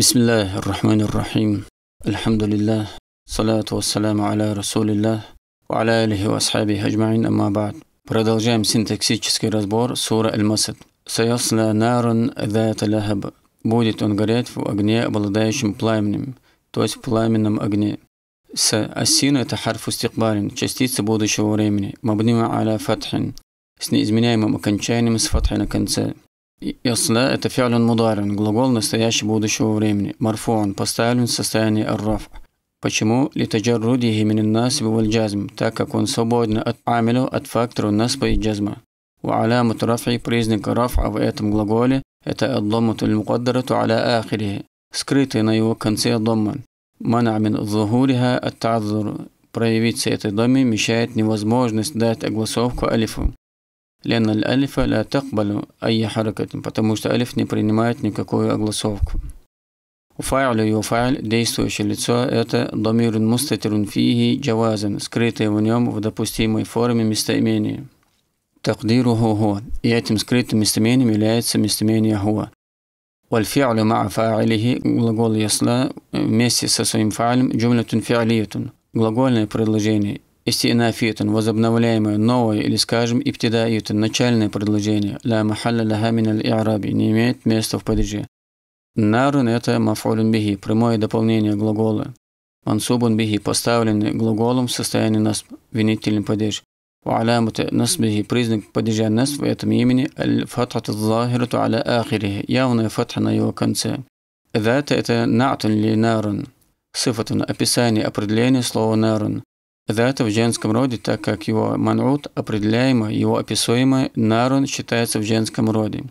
بسم الله الرحمن الرحيم الحمد لله صلاة والسلام على رسول الله وعلى آله وأصحابه أجمعين أما بعد Продолжаем синтаксический разбор сура Аль-Масад. «Саясла нарун зата лахаб» «Будет он гореть в огне, обладающем пламенем», то есть в пламенном огне. «С» «Асина» – это харф устикбарин, частица будущего времени, «мабнима аля фатхин» с неизменяемым окончанием с фатхи на конце. Если это фиалюн мударин, глагол настоящего будущего времени. Марфуан, поставлен в состоянии арраф. Почему? Литаджаррудихи гименен нас валь джазм, так как он свободен от амилю, от фактора наспа и джазма. وعلامة رفع признак рафа в этом глаголе это الضمة المقدرة على آخره скрытая на его конце дома. Мана мин зухуриха ат проявиться этой доме мешает невозможность дать огласовку алифу. Лена аль-алифа ля такбалю айя харакатин, потому что алиф не принимает никакую огласовку. Уфайлю и уфайль – действующее лицо – это домирун мустатирун фихи джавазан, скрытое в нем в допустимой форме местоимение. Такдиру хуа. И этим скрытым местоимением является местоимение хуа. والفعل مع فاعله глагол ясла э, вместе со своим фа'лем джумлятун фи'алиятун глагольное предложение истинафитун, возобновляемое новое или, скажем, ибтидаитун, начальное предложение, ла махалла ляха миналь и'раби, не имеет места в падеже. Нарун – это мафулюн биги прямое дополнение глагола. Мансубун биги поставленный глаголом в состоянии нас винительный падеж. وعلامة نصبه признак падежа насб в этом имени الفتحة الظاهرة على آخره явная фатха на его конце. ذات это на'тун ли нарун. Сифатун описание определение слова нарун. Дата в женском роде, так как его манут определяемо, его описуемо, нарун считается в женском роде.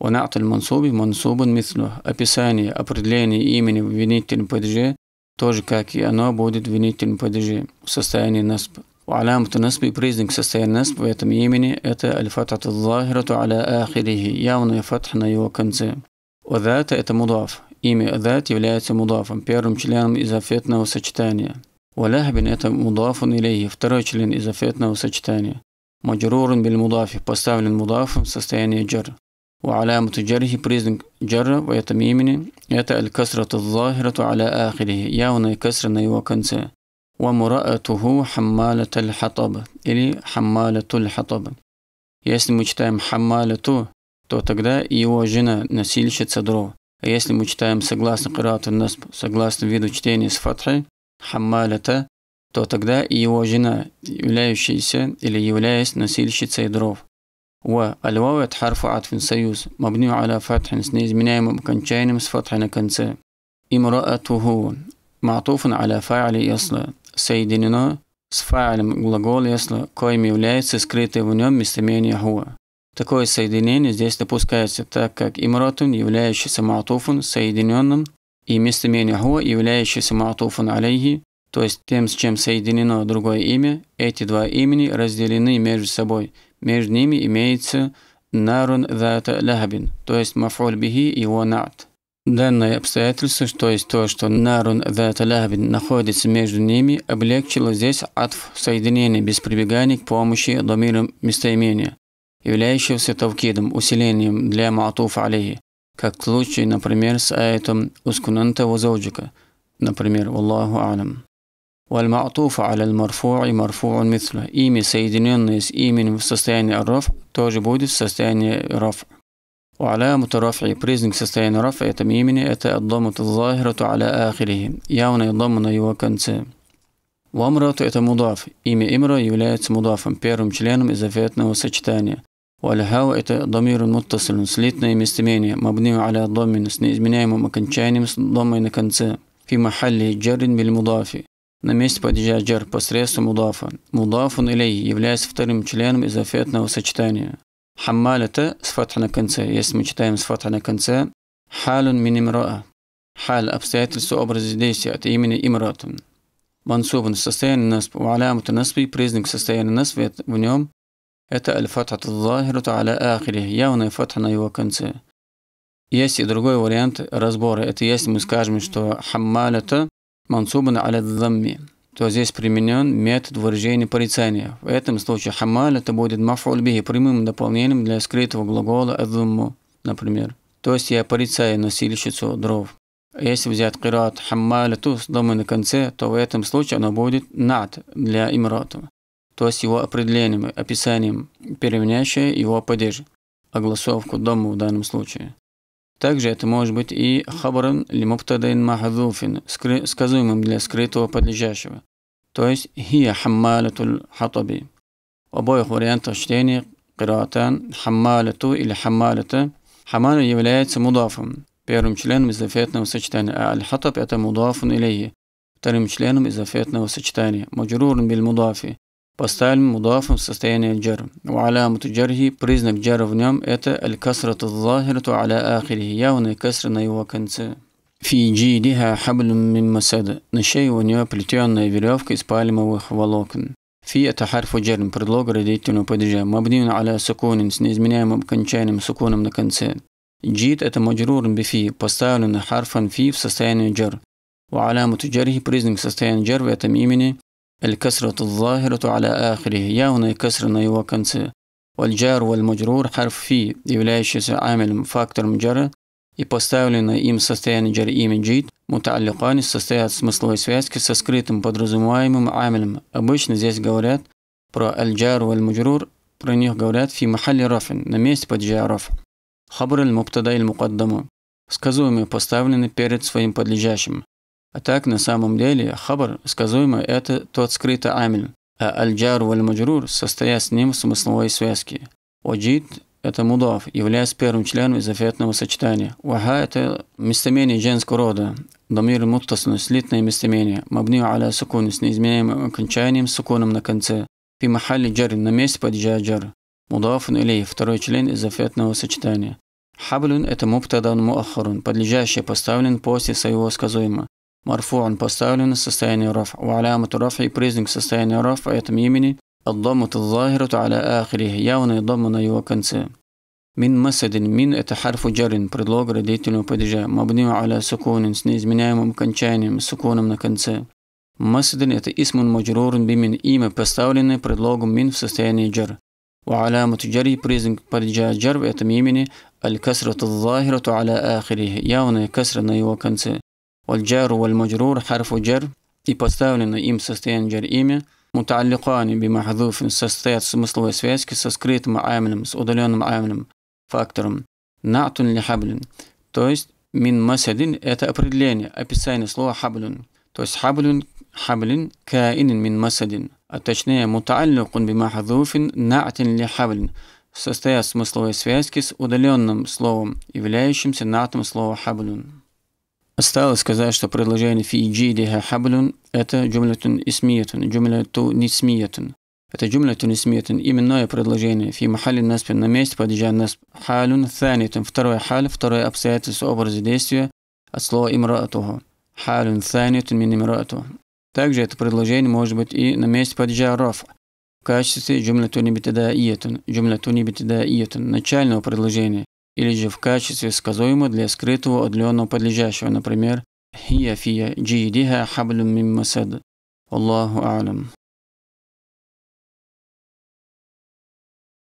ونعت мансуби мансубан مثله описание определение имени в винительном падеже тоже как и оно будет в винительном падеже в состоянии насб. وعلامة النصب признак состояния насп в этом имени это الفتحة الظاهرة аля آخره явная فتح на его конце. وذات это мудаф. Имя ذات является мудафом, первым членом изофетного сочетания. Валяхбин – это مضاف إليه второй член изофетного сочетания. مجرور بالمضاف поставлен мудафом в состоянии جر. وعلامة جره признак جر в имени это الكسرة الظاهرة على آخره явная кесра на его конце ومرأته حمالة الحطب или حمالة الحطب если мы читаем حمالة то тогда его жена носильщица дров а если мы читаем согласно قراءة النصب согласно виду чтения с фатхи хаммалята, то тогда и его жена, являющаяся или являясь носильщицей дров. و الواو حرف عطف союз مبني على فتح с неизменяемым окончанием с فتح на конце. امرأته معطوف على فاعل يصل соединено с фаилем глагол يصل, коим является скрытое в нем местоимение هو. Такое соединение здесь допускается, так как имратун, являющийся матуфун, соединенным и местоимение «го», являющееся матуфан алейхи, то есть тем, с чем соединено другое имя, эти два имени разделены между собой. Между ними имеется «нарун зата лахабин», то есть «мафуль бихи» и «его нат». Данное обстоятельство, то есть то, что нарун зата лахабин находится между ними, облегчило здесь атф соединения без прибегания к помощи домирам местоимения, являющегося тавкидом, усилением для матуфа алейхи как случай, например, с аятом «Ускунанта вазауджика», например, «Аллаху алям». والمعطوف على المرفوع مرفوع مثله имя соединенное с именем в состоянии раф тоже будет в состоянии раф وعلامة رفع признак состояния рафа этом имени это الضمة الظاهرة على آخره явная ضمة на его конце وامرأة это мудаф имя имра является мудафом первым членом из ответного сочетания Валь-хау – это домир муттаслин, слитное местоимение, мабнию аля домин, с неизменяемым окончанием с домой на конце. Фи махалли джарин биль мудафи. На месте падежа джар посредством мудафа. Мудафун илей является вторым членом из афетного сочетания. Хаммаль – это с фатха на конце. Если мы читаем с фатха на конце, халун мин имраа. Халь – обстоятельство образа действия от имени имратун. Мансубан – состояние насп. Валямуту насби – признак состояния насвет в нем это аль-фатхат захируту аля ахири, явная фатха на его конце. Есть и другой вариант разбора. Это если мы скажем, что хаммалята мансубана аля дзамми, то здесь применен метод выражения порицания. В этом случае хаммалята будет мафуль бихи, прямым дополнением для скрытого глагола адзамму, например. То есть я порицаю носильщицу дров. Если взять кират хаммаляту с домой на конце, то в этом случае оно будет над для имрата то с его определением, описанием, переменяющее его падеж, огласовку дома в данном случае. Также это может быть и хабаран лимуптадайн махадуфин, сказуемым для скрытого подлежащего, то есть хия хаммалатуль хатаби. В обоих вариантах чтения кираатан хаммалату или хаммалата хамалу является мудафом, первым членом изофетного сочетания, а аль-хатаб это мудафун илейхи, вторым членом изофетного сочетания, маджрурн биль мудафи, поставим мудафом в состояние джар. وعلامة جره признак джара в нем это аль الكسرة الظاهرة аля آخره явная кесра на его конце. في جيدها حبل من масада. на шее у нее плетенная веревка из пальмовых волокон. في это حرف جر предлог родительного падежа مبني على سكون с неизменяемым окончанием суконом на конце. جيد это مجرور بفي поставлен حرفا في в состоянии جر. وعلامة جره признак состояния جر в этом имени الكسرة الظاهرة على آخره يا هنا كسر ناي والجار والمجرور حرف في يلاشس عامل فاكتر مجرد يبستاولنا إيم سستيان جر إيم جيد متعلقان سستيات смысловой связки со скрытым подразумеваемым عاملم обычно здесь говорят про الجار والمجرور про них говорят في محل رفع نميس месте подлежа رفع خبر المبتدأ المقدم сказуемый поставленный перед своим подлежащим А так, на самом деле, хабар, сказуемый, это тот скрытый амин, а аль-джар валь-маджрур состоят с ним в смысловой связке. Оджид – это мудав, являясь первым членом зафетного сочетания. Ваха – это местоимение женского рода, Дамир муттасын – слитное местоимение, мабни аля сукун с неизменяемым окончанием сукуном на конце. Фи махалли джар – на месте падежа джар. Мудафун илей – второй член изофетного сочетания. Хаблюн – это муптадан муахарун, подлежащий поставлен после своего сказуемого. مرفوع بستالين состояние رفع وعلامة رفعه بريزنج سستاني رفع يتم الضمة الظاهرة على آخره явно ضمنا его конце من مسد من это حرف جر предлог родительного падежа مبني على سكون с неизменяемым окончанием سكون на конце مسد это اسم مجرور بمن имя поставленное предлогом من в состоянии جر وعلامة جر بريزنج падежа جر в этом имени الكسرة الظاهرة على آخره явная كسرنا на его конце والجار والمجرور حرف جر يبستاولن إيم سستين جر إمي متعلقان بمحذوف سستيات سمسل وسفاسك سسكريت مع عاملم سودليون مع فاكترم نعت لحبل то есть من مسد это определение описание слова حبل то есть حبل حبل كائن من مسد точнее متعلق بمحذوف نعت لحبل состоят смысловой связки с удаленным словом, являющимся натом слова Осталось сказать, что предложение «фи джидиха хаблюн» – это джумлятун исмиятун, джумляту нисмиятун. Это джумлятун исмиятун, именное предложение «фи махали наспин» на месте падежа насп халюн танитун, второй халь, второе обстоятельство образа действия от слова «имраатуху». Халюн танитун мин имраатуху. Также это предложение может быть и на месте падежа рафа в качестве джумлятун ибтидаиятун, джумлятун ибтидаиятун, начального предложения или же в качестве сказуема для скрытого отдаленного подлежащего, например, «Хия фия джиидиха хаблю мим масад». Аллаху алям.